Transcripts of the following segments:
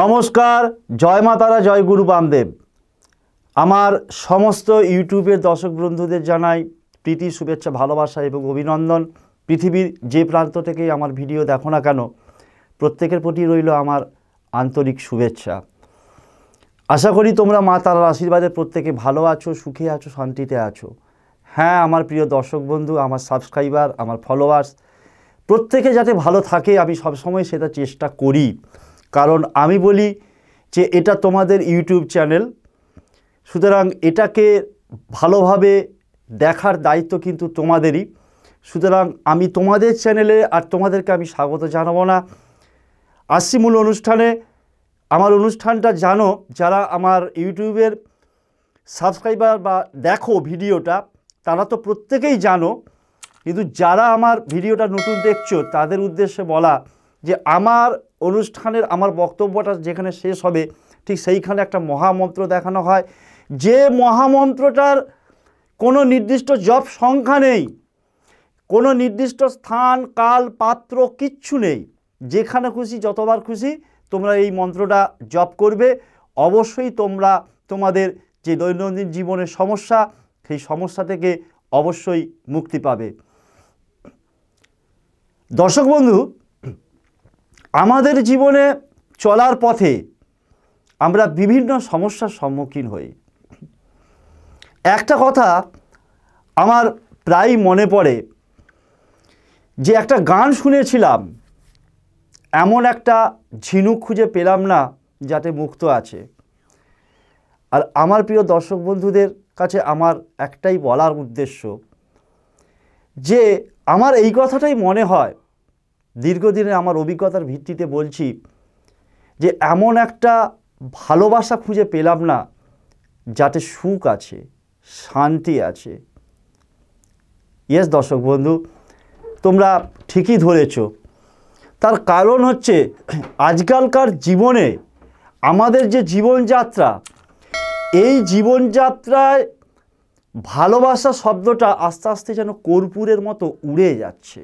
নমস্কার জয় মাতারা জয় গুরু বামদেব আমার সমস্ত ইউটিউবের দর্শক বন্ধুদের জানাই প্রীতি শুভেচ্ছা ভালোবাসা এবং অভিনন্দন পৃথিবীর যে প্রান্ত থেকেই আমার ভিডিও দেখো না কেন প্রত্যেকের প্রতি রইল আমার আন্তরিক শুভেচ্ছা আশা করি তোমরা মা তারার আশীর্বাদে প্রত্যেকে ভালো আছো সুখে আছো শান্তিতে আছো হ্যাঁ আমার প্রিয় দর্শক বন্ধু আমার সাবস্ক্রাইবার আমার ফলোয়ার্স প্রত্যেকে যাতে ভালো থাকে আমি সবসময় সেটা চেষ্টা করি কারণ আমি বলি যে এটা তোমাদের ইউটিউব চ্যানেল সুতরাং এটাকে ভালোভাবে দেখার দায়িত্ব কিন্তু তোমাদেরই সুতরাং আমি তোমাদের চ্যানেলে আর তোমাদেরকে আমি স্বাগত জানাবো না আসছি অনুষ্ঠানে আমার অনুষ্ঠানটা জানো যারা আমার ইউটিউবের সাবস্ক্রাইবার বা দেখো ভিডিওটা তারা তো প্রত্যেকেই জানো কিন্তু যারা আমার ভিডিওটা নতুন দেখছো তাদের উদ্দেশ্যে বলা যে আমার অনুষ্ঠানের আমার বক্তব্যটা যেখানে শেষ হবে ঠিক সেইখানে একটা মহামন্ত্র দেখানো হয় যে মহামন্ত্রটার কোনো নির্দিষ্ট জব সংখ্যা নেই কোনো নির্দিষ্ট স্থান কাল পাত্র কিচ্ছু নেই যেখানে খুশি যতবার খুশি তোমরা এই মন্ত্রটা জপ করবে অবশ্যই তোমরা তোমাদের যে দৈনন্দিন জীবনের সমস্যা সেই সমস্যা থেকে অবশ্যই মুক্তি পাবে দর্শক বন্ধু আমাদের জীবনে চলার পথে আমরা বিভিন্ন সমস্যার সম্মুখীন হই একটা কথা আমার প্রায় মনে পড়ে যে একটা গান শুনেছিলাম এমন একটা ঝিনুক খুঁজে পেলাম না যাতে মুক্ত আছে আর আমার প্রিয় দর্শক বন্ধুদের কাছে আমার একটাই বলার উদ্দেশ্য যে আমার এই কথাটাই মনে হয় দীর্ঘদিনে আমার অভিজ্ঞতার ভিত্তিতে বলছি যে এমন একটা ভালোবাসা খুঁজে পেলাম না যাতে সুখ আছে শান্তি আছে ইয়েস দর্শক বন্ধু তোমরা ঠিকই ধরেছো তার কারণ হচ্ছে আজকালকার জীবনে আমাদের যে জীবনযাত্রা এই জীবনযাত্রায় ভালোবাসা শব্দটা আস্তে আস্তে যেন কর্পূরের মতো উড়ে যাচ্ছে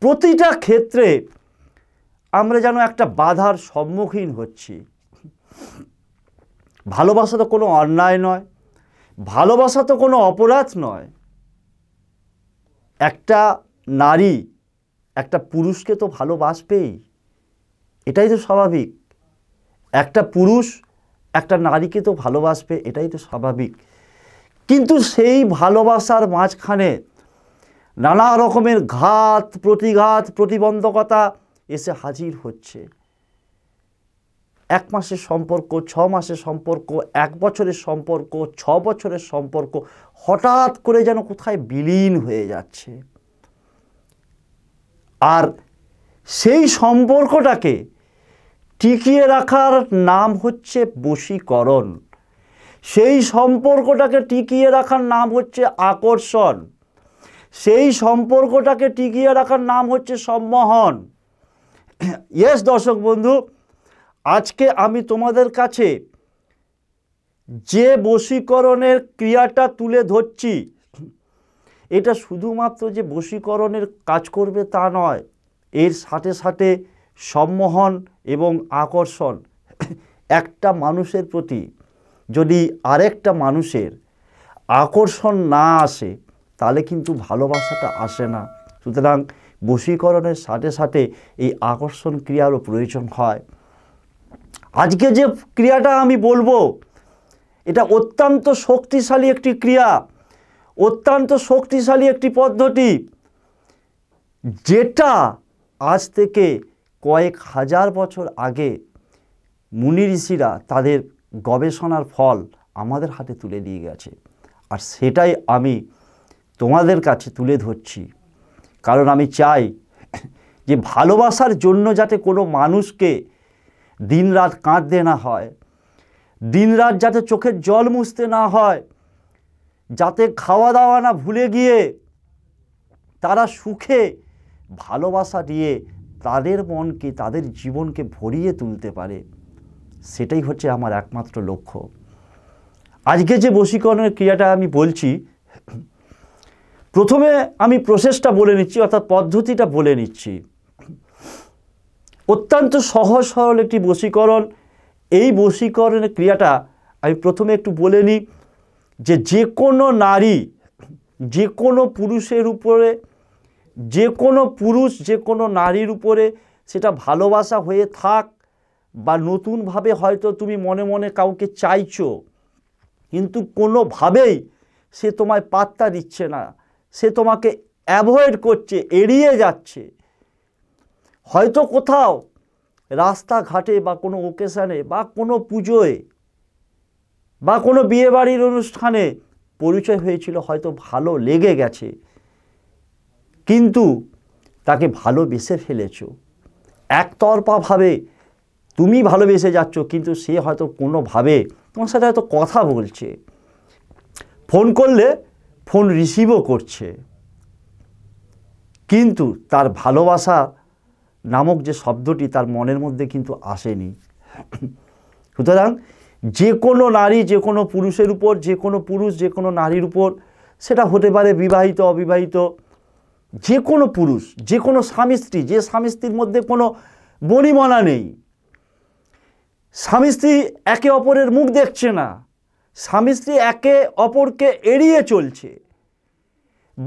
প্রতিটা ক্ষেত্রে আমরা যেন একটা বাধার সম্মুখীন হচ্ছি ভালোবাসা তো কোনো অন্যায় নয় ভালোবাসা তো কোনো অপরাধ নয় একটা নারী একটা পুরুষকে তো ভালোবাসবেই এটাই তো স্বাভাবিক একটা পুরুষ একটা নারীকে তো ভালোবাসবে এটাই তো স্বাভাবিক কিন্তু সেই ভালোবাসার মাঝখানে নানা রকমের ঘাত প্রতিঘাত প্রতিবন্ধকতা এসে হাজির হচ্ছে এক মাসের সম্পর্ক ছ মাসের সম্পর্ক এক বছরের সম্পর্ক ছ বছরের সম্পর্ক হঠাৎ করে যেন কোথায় বিলীন হয়ে যাচ্ছে আর সেই সম্পর্কটাকে টিকিয়ে রাখার নাম হচ্ছে বশীকরণ সেই সম্পর্কটাকে টিকিয়ে রাখার নাম হচ্ছে আকর্ষণ সেই সম্পর্কটাকে টিকিয়ে রাখার নাম হচ্ছে সম্মোহন ইয়েস দর্শক বন্ধু আজকে আমি তোমাদের কাছে যে বশীকরণের ক্রিয়াটা তুলে ধরছি এটা শুধুমাত্র যে বশীকরণের কাজ করবে তা নয় এর সাথে সাথে সম্মোহন এবং আকর্ষণ একটা মানুষের প্রতি যদি আরেকটা মানুষের আকর্ষণ না আসে তাহলে কিন্তু ভালোবাসাটা আসে না সুতরাং বশীকরণের সাথে সাথে এই আকর্ষণ ক্রিয়ারও প্রয়োজন হয় আজকে যে ক্রিয়াটা আমি বলবো এটা অত্যন্ত শক্তিশালী একটি ক্রিয়া অত্যন্ত শক্তিশালী একটি পদ্ধতি যেটা আজ থেকে কয়েক হাজার বছর আগে মুনি ঋষিরা তাদের গবেষণার ফল আমাদের হাতে তুলে দিয়ে গেছে আর সেটাই আমি তোমাদের কাছে তুলে ধরছি কারণ আমি চাই যে ভালোবাসার জন্য যাতে কোনো মানুষকে দিনরাত কাঁদতে না হয় দিনরাত যাতে চোখের জল মুছতে না হয় যাতে খাওয়া দাওয়া না ভুলে গিয়ে তারা সুখে ভালোবাসা দিয়ে তাদের মনকে তাদের জীবনকে ভরিয়ে তুলতে পারে সেটাই হচ্ছে আমার একমাত্র লক্ষ্য আজকে যে বশীকরণের ক্রিয়াটা আমি বলছি প্রথমে আমি প্রসেসটা বলে নিচ্ছি অর্থাৎ পদ্ধতিটা বলে নিচ্ছি অত্যন্ত সহজ সরল একটি বশীকরণ এই বশীকরণের ক্রিয়াটা আমি প্রথমে একটু বলে নিই যে যে কোনো নারী যে কোনো পুরুষের উপরে যে কোনো পুরুষ যে কোনো নারীর উপরে সেটা ভালোবাসা হয়ে থাক বা নতুনভাবে হয়তো তুমি মনে মনে কাউকে চাইছো কিন্তু কোনোভাবেই সে তোমায় পাত্তা দিচ্ছে না সে তোমাকে অ্যাভয়েড করছে এড়িয়ে যাচ্ছে হয়তো কোথাও রাস্তাঘাটে বা কোনো ওকেশানে বা কোনো পুজোয় বা কোনো বিয়েবাড়ির অনুষ্ঠানে পরিচয় হয়েছিল হয়তো ভালো লেগে গেছে কিন্তু তাকে ভালোবেসে ফেলেছ একতরফাভাবে তুমি ভালোবেসে যাচ্ছ কিন্তু সে হয়তো কোনোভাবে তোমার সাথে হয়তো কথা বলছে ফোন করলে ফোন রিসিভও করছে কিন্তু তার ভালোবাসা নামক যে শব্দটি তার মনের মধ্যে কিন্তু আসেনি সুতরাং যে কোনো নারী যে কোনো পুরুষের উপর যে কোনো পুরুষ যে কোনো নারীর উপর সেটা হতে পারে বিবাহিত অবিবাহিত যে কোনো পুরুষ যে কোনো স্বামী স্ত্রী যে স্বামী স্ত্রীর মধ্যে কোনো বনিমনা নেই স্বামী স্ত্রী একে অপরের মুখ দেখছে না স্বামী স্ত্রী একে অপরকে এড়িয়ে চলছে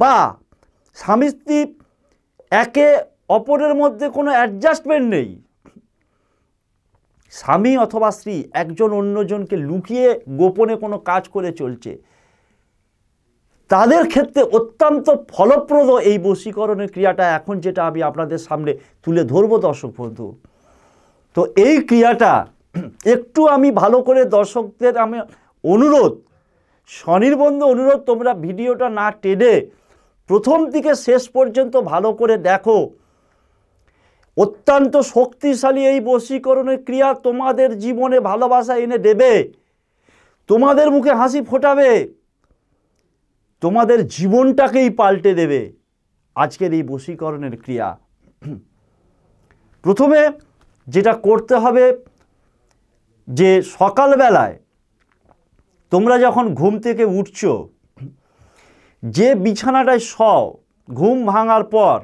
বা স্বামী স্ত্রী একে অপরের মধ্যে কোনো অ্যাডজাস্টমেন্ট নেই স্বামী অথবা স্ত্রী একজন অন্যজনকে লুকিয়ে গোপনে কোনো কাজ করে চলছে তাদের ক্ষেত্রে অত্যন্ত ফলপ্রদ এই বশীকরণের ক্রিয়াটা এখন যেটা আমি আপনাদের সামনে তুলে ধরবো দর্শক বন্ধু তো এই ক্রিয়াটা একটু আমি ভালো করে দর্শকদের আমি অনুরোধ স্বনির্বন্ধ অনুরোধ তোমরা ভিডিওটা না টেনে প্রথম থেকে শেষ পর্যন্ত ভালো করে দেখো অত্যন্ত শক্তিশালী এই বশীকরণের ক্রিয়া তোমাদের জীবনে ভালোবাসা এনে দেবে তোমাদের মুখে হাসি ফোটাবে তোমাদের জীবনটাকেই পাল্টে দেবে আজকের এই বশীকরণের ক্রিয়া প্রথমে যেটা করতে হবে যে সকালবেলায় তোমরা যখন ঘুম থেকে উঠছ যে বিছানাটায় শ ঘুম ভাঙার পর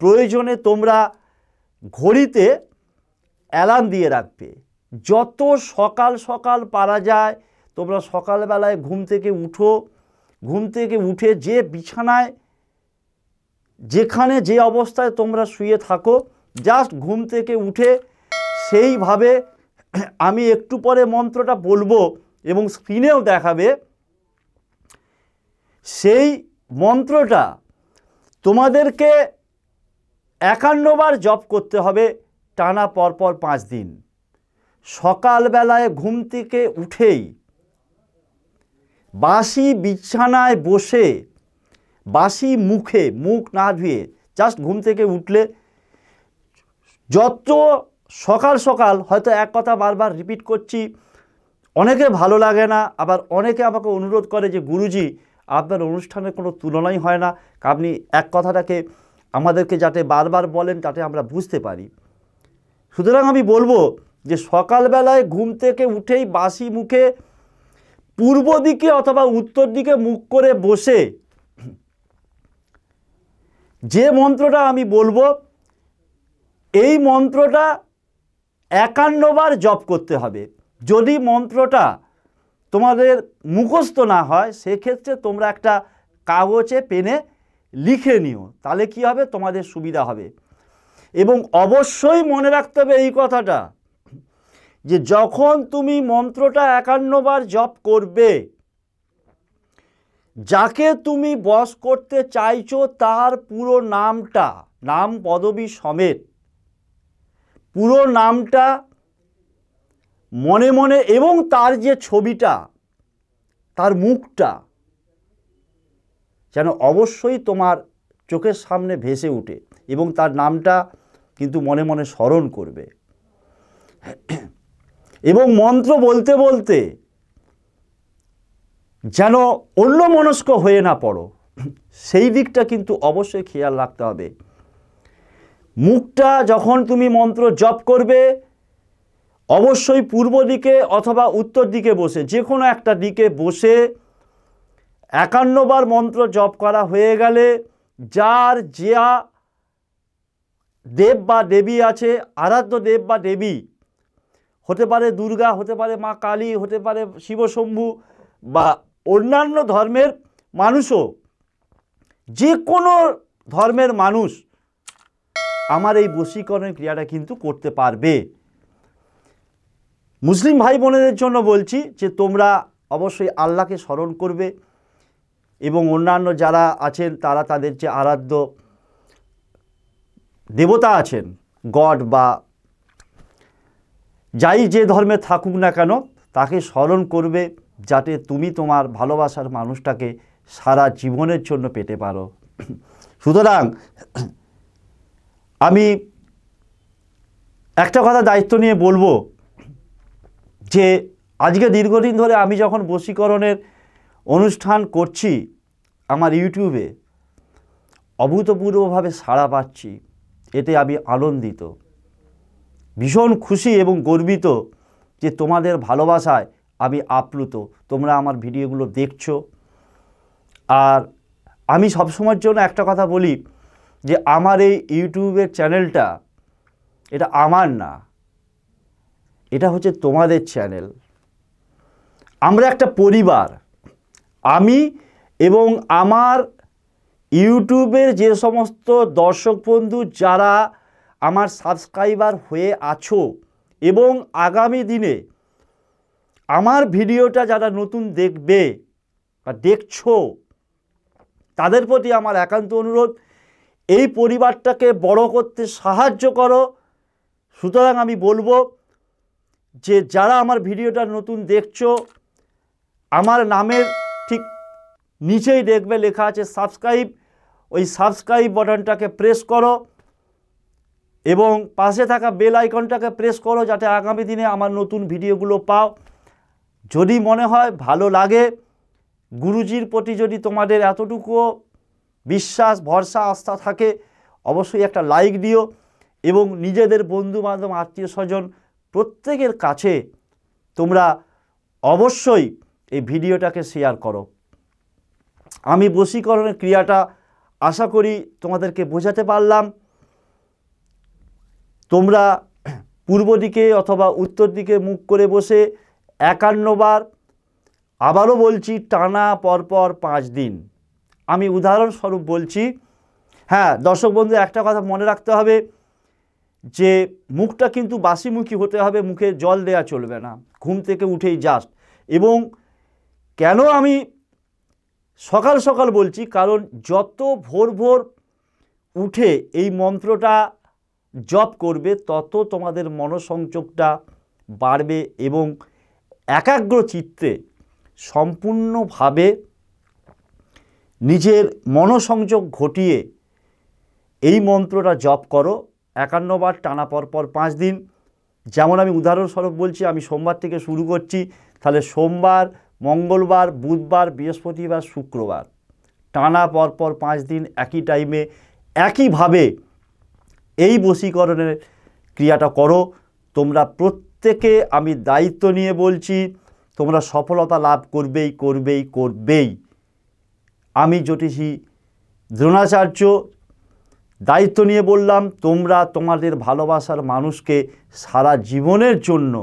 প্রয়োজনে তোমরা ঘড়িতে অ্যালার্ম দিয়ে রাখবে যত সকাল সকাল পারা যায় তোমরা সকালবেলায় ঘুম থেকে উঠো ঘুম থেকে উঠে যে বিছানায় যেখানে যে অবস্থায় তোমরা শুয়ে থাকো জাস্ট ঘুম থেকে উঠে সেইভাবে আমি একটু পরে মন্ত্রটা বলবো এবং স্ক্রিনেও দেখাবে সেই মন্ত্রটা তোমাদেরকে একান্নবার জপ করতে হবে টানা পরপর পাঁচ দিন সকালবেলায় ঘুম থেকে উঠেই বাসি বিছানায় বসে বাসি মুখে মুখ না ধুয়ে জাস্ট ঘুম থেকে উঠলে যত সকাল সকাল হয়তো এক কথা বারবার রিপিট করছি অনেকে ভালো লাগে না আবার অনেকে আমাকে অনুরোধ করে যে গুরুজি আপনার অনুষ্ঠানের কোনো তুলনাই হয় না আপনি এক কথাটাকে আমাদেরকে যাতে বারবার বলেন তাতে আমরা বুঝতে পারি সুতরাং আমি বলবো যে সকালবেলায় ঘুম থেকে উঠেই বাসি মুখে পূর্ব দিকে অথবা উত্তর দিকে মুখ করে বসে যে মন্ত্রটা আমি বলবো এই মন্ত্রটা একান্নবার জপ করতে হবে যদি মন্ত্রটা তোমাদের মুখস্থ না হয় সেক্ষেত্রে তোমরা একটা কাগজে পেনে লিখে নিও তাহলে কি হবে তোমাদের সুবিধা হবে এবং অবশ্যই মনে রাখতে হবে এই কথাটা যে যখন তুমি মন্ত্রটা একান্নবার জপ করবে যাকে তুমি বস করতে চাইছ তার পুরো নামটা নাম পদবী সমেত পুরো নামটা মনে মনে এবং তার যে ছবিটা তার মুখটা যেন অবশ্যই তোমার চোখের সামনে ভেসে উঠে এবং তার নামটা কিন্তু মনে মনে স্মরণ করবে এবং মন্ত্র বলতে বলতে যেন অন্য মনস্ক হয়ে না পড়ো সেই দিকটা কিন্তু অবশ্যই খেয়াল রাখতে হবে মুখটা যখন তুমি মন্ত্র জপ করবে অবশ্যই পূর্ব দিকে অথবা উত্তর দিকে বসে যে কোনো একটা দিকে বসে একান্নবার মন্ত্র জপ করা হয়ে গেলে যার যা দেব বা দেবী আছে আরাধ্য দেব বা দেবী হতে পারে দুর্গা হতে পারে মা কালী হতে পারে শিবশম্ভু বা অন্যান্য ধর্মের মানুষও যে কোনো ধর্মের মানুষ আমার এই বশীকরণের ক্রিয়াটা কিন্তু করতে পারবে মুসলিম ভাই বোনেদের জন্য বলছি যে তোমরা অবশ্যই আল্লাহকে স্মরণ করবে এবং অন্যান্য যারা আছেন তারা তাদের যে আরাধ্য দেবতা আছেন গড বা যাই যে ধর্মে থাকুক না কেন তাকে স্মরণ করবে যাতে তুমি তোমার ভালোবাসার মানুষটাকে সারা জীবনের জন্য পেতে পারো সুতরাং আমি একটা কথা দায়িত্ব নিয়ে বলবো যে আজকে দীর্ঘদিন ধরে আমি যখন বশীকরণের অনুষ্ঠান করছি আমার ইউটিউবে অভূতপূর্বভাবে সাড়া পাচ্ছি এতে আমি আনন্দিত ভীষণ খুশি এবং গর্বিত যে তোমাদের ভালোবাসায় আমি আপ্লুত তোমরা আমার ভিডিওগুলো দেখছো আর আমি সবসময়ের জন্য একটা কথা বলি যে আমার এই ইউটিউবের চ্যানেলটা এটা আমার না এটা হচ্ছে তোমাদের চ্যানেল আমরা একটা পরিবার আমি এবং আমার ইউটিউবের যে সমস্ত দর্শক বন্ধু যারা আমার সাবস্ক্রাইবার হয়ে আছো এবং আগামী দিনে আমার ভিডিওটা যারা নতুন দেখবে বা দেখছো তাদের প্রতি আমার একান্ত অনুরোধ এই পরিবারটাকে বড় করতে সাহায্য করো সুতরাং আমি বলবো যে যারা আমার ভিডিওটা নতুন দেখছো আমার নামের নিচেই দেখবে লেখা আছে সাবস্ক্রাইব ওই সাবস্ক্রাইব বটনটাকে প্রেস করো এবং পাশে থাকা বেল আইকনটাকে প্রেস করো যাতে আগামী দিনে আমার নতুন ভিডিওগুলো পাও যদি মনে হয় ভালো লাগে গুরুজির প্রতি যদি তোমাদের এতটুকুও বিশ্বাস ভরসা আস্থা থাকে অবশ্যই একটা লাইক দিও এবং নিজেদের বন্ধু বান্ধব আত্মীয় স্বজন প্রত্যেকের কাছে তোমরা অবশ্যই এই ভিডিওটাকে শেয়ার করো আমি বশীকরণের ক্রিয়াটা আশা করি তোমাদেরকে বোঝাতে পারলাম তোমরা পূর্ব দিকে অথবা উত্তর দিকে মুখ করে বসে একান্নবার আবারও বলছি টানা পরপর পাঁচ দিন আমি উদাহরণস্বরূপ বলছি হ্যাঁ দর্শক বন্ধু একটা কথা মনে রাখতে হবে যে মুখটা কিন্তু বাসিমুখী হতে হবে মুখে জল দেয়া চলবে না ঘুম থেকে উঠেই জাস্ট এবং কেন আমি সকাল সকাল বলছি কারণ যত ভোর ভোর উঠে এই মন্ত্রটা জপ করবে তত তোমাদের মনসংযোগটা বাড়বে এবং একাগ্র চিত্তে সম্পূর্ণভাবে নিজের মনসংযোগ ঘটিয়ে এই মন্ত্রটা জপ করো একান্নবার টানা পর পর পাঁচ দিন যেমন আমি উদাহরণস্বরূপ বলছি আমি সোমবার থেকে শুরু করছি তাহলে সোমবার মঙ্গলবার বুধবার বৃহস্পতিবার শুক্রবার টানা পরপর পাঁচ দিন একই টাইমে একইভাবে এই বশীকরণের ক্রিয়াটা করো তোমরা প্রত্যেকে আমি দায়িত্ব নিয়ে বলছি তোমরা সফলতা লাভ করবেই করবেই করবেই আমি জ্যোতিষী দ্রোণাচার্য দায়িত্ব নিয়ে বললাম তোমরা তোমাদের ভালোবাসার মানুষকে সারা জীবনের জন্য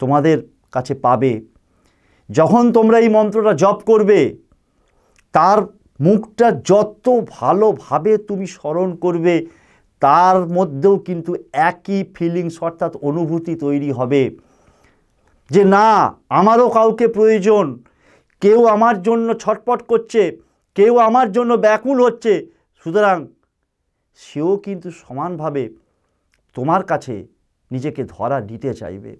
তোমাদের কাছে পাবে যখন তোমরা এই মন্ত্রটা জপ করবে তার মুখটা যত ভালোভাবে তুমি স্মরণ করবে তার মধ্যেও কিন্তু একই ফিলিংস অর্থাৎ অনুভূতি তৈরি হবে যে না আমারও কাউকে প্রয়োজন কেউ আমার জন্য ছটপট করছে কেউ আমার জন্য ব্যাকুল হচ্ছে সুতরাং সেও কিন্তু সমানভাবে তোমার কাছে নিজেকে ধরা দিতে চাইবে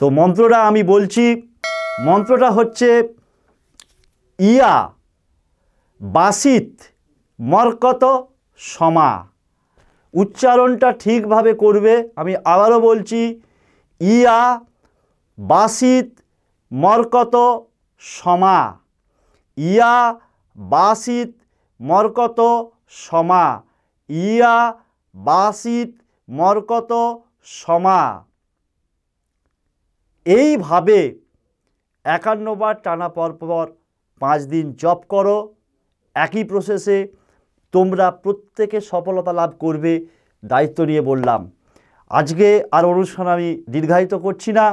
তো মন্ত্রটা আমি বলছি মন্ত্রটা হচ্ছে ইয়া বাসিত মরকত সমা উচ্চারণটা ঠিকভাবে করবে আমি আবারও বলছি ইয়া বাসিত মরকত সমা ইয়া বাসিত মরকত সমা ইয়া বাসিত মরকত সমা এইভাবে একান্নবার টানা পরপর পাঁচ দিন জপ করো একই প্রসেসে তোমরা প্রত্যেকে সফলতা লাভ করবে দায়িত্ব নিয়ে বললাম আজকে আর অনুষ্ঠান আমি দীর্ঘায়িত করছি না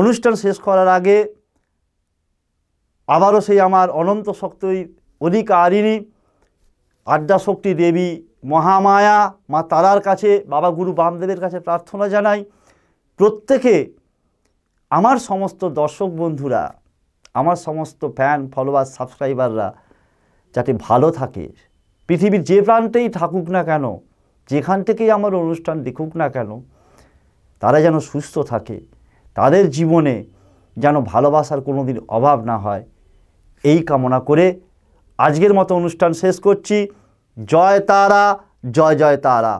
অনুষ্ঠান শেষ করার আগে আবারও সেই আমার অনন্ত শক্তি অধিকারিণী আড্ডা শক্তি দেবী মহামায়া মা তারার কাছে বাবা গুরু বামদেবের কাছে প্রার্থনা জানাই প্রত্যেকে আমার সমস্ত দর্শক বন্ধুরা আমার সমস্ত ফ্যান ফলোয়ার সাবস্ক্রাইবাররা যাতে ভালো থাকে পৃথিবীর যে প্রান্তেই থাকুক না কেন যেখান থেকেই আমার অনুষ্ঠান দেখুক না কেন তারা যেন সুস্থ থাকে তাদের জীবনে যেন ভালোবাসার কোনো দিন অভাব না হয় এই কামনা করে আজকের মতো অনুষ্ঠান শেষ করছি জয় তারা জয় জয় তারা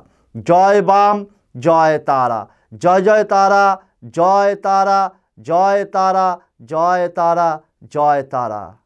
জয় বাম জয় তারা জয় জয় তারা জয় তারা जय तारा जय तारा जय तारा